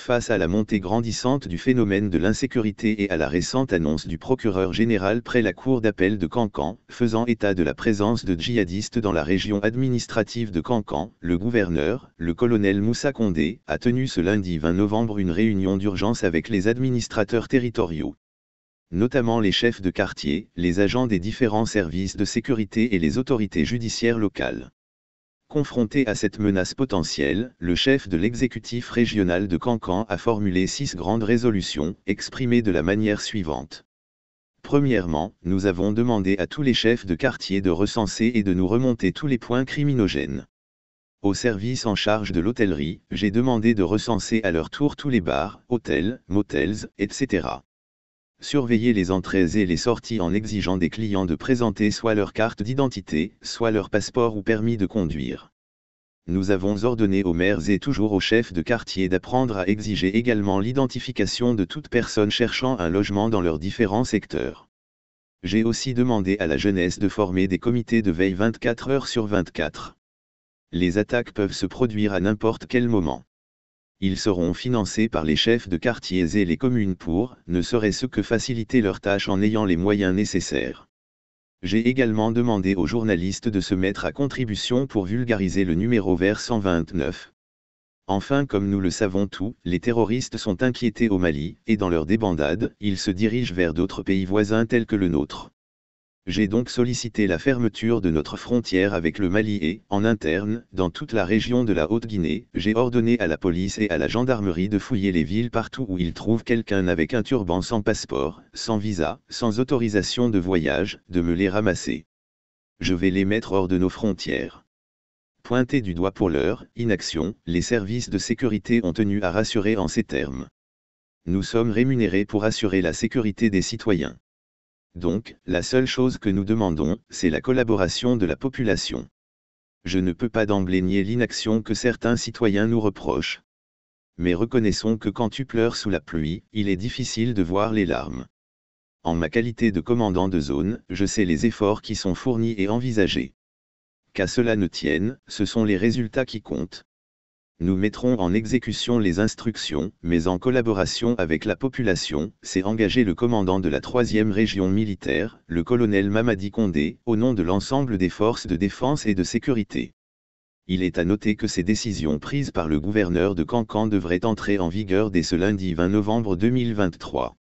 Face à la montée grandissante du phénomène de l'insécurité et à la récente annonce du procureur général près la cour d'appel de Cancan, faisant état de la présence de djihadistes dans la région administrative de Cancan, le gouverneur, le colonel Moussa Condé, a tenu ce lundi 20 novembre une réunion d'urgence avec les administrateurs territoriaux notamment les chefs de quartier, les agents des différents services de sécurité et les autorités judiciaires locales. Confronté à cette menace potentielle, le chef de l'exécutif régional de Cancan a formulé six grandes résolutions, exprimées de la manière suivante. Premièrement, nous avons demandé à tous les chefs de quartier de recenser et de nous remonter tous les points criminogènes. Au service en charge de l'hôtellerie, j'ai demandé de recenser à leur tour tous les bars, hôtels, motels, etc surveiller les entrées et les sorties en exigeant des clients de présenter soit leur carte d'identité, soit leur passeport ou permis de conduire. Nous avons ordonné aux maires et toujours aux chefs de quartier d'apprendre à exiger également l'identification de toute personne cherchant un logement dans leurs différents secteurs. J'ai aussi demandé à la jeunesse de former des comités de veille 24 heures sur 24. Les attaques peuvent se produire à n'importe quel moment ils seront financés par les chefs de quartiers et les communes pour, ne serait-ce que faciliter leur tâche en ayant les moyens nécessaires. J'ai également demandé aux journalistes de se mettre à contribution pour vulgariser le numéro vert 129. Enfin comme nous le savons tous, les terroristes sont inquiétés au Mali, et dans leur débandade, ils se dirigent vers d'autres pays voisins tels que le nôtre. J'ai donc sollicité la fermeture de notre frontière avec le Mali et, en interne, dans toute la région de la Haute-Guinée, j'ai ordonné à la police et à la gendarmerie de fouiller les villes partout où ils trouvent quelqu'un avec un turban sans passeport, sans visa, sans autorisation de voyage, de me les ramasser. Je vais les mettre hors de nos frontières. Pointé du doigt pour leur inaction, les services de sécurité ont tenu à rassurer en ces termes. Nous sommes rémunérés pour assurer la sécurité des citoyens. Donc, la seule chose que nous demandons, c'est la collaboration de la population. Je ne peux pas d'emblée nier l'inaction que certains citoyens nous reprochent. Mais reconnaissons que quand tu pleures sous la pluie, il est difficile de voir les larmes. En ma qualité de commandant de zone, je sais les efforts qui sont fournis et envisagés. Qu'à cela ne tienne, ce sont les résultats qui comptent nous mettrons en exécution les instructions, mais en collaboration avec la population, s'est engagé le commandant de la 3e région militaire, le colonel Mamadi Kondé, au nom de l'ensemble des forces de défense et de sécurité. Il est à noter que ces décisions prises par le gouverneur de Cancan devraient entrer en vigueur dès ce lundi 20 novembre 2023.